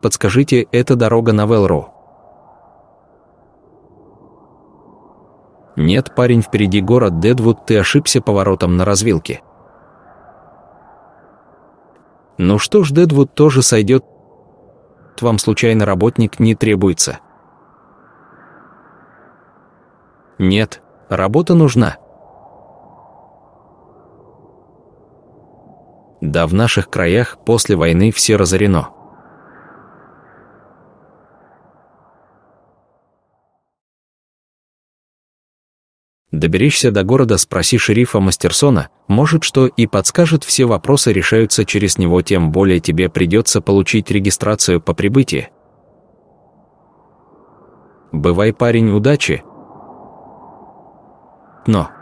Подскажите, это дорога на Велро? Нет, парень, впереди город Дедвуд, ты ошибся поворотом на развилке. Ну что ж, Дедвуд тоже сойдет. Вам случайно работник не требуется. Нет, работа нужна. Да в наших краях после войны все разорено. Доберешься до города, спроси шерифа Мастерсона, может, что и подскажет, все вопросы решаются через него, тем более тебе придется получить регистрацию по прибытии. Бывай, парень, удачи. Но...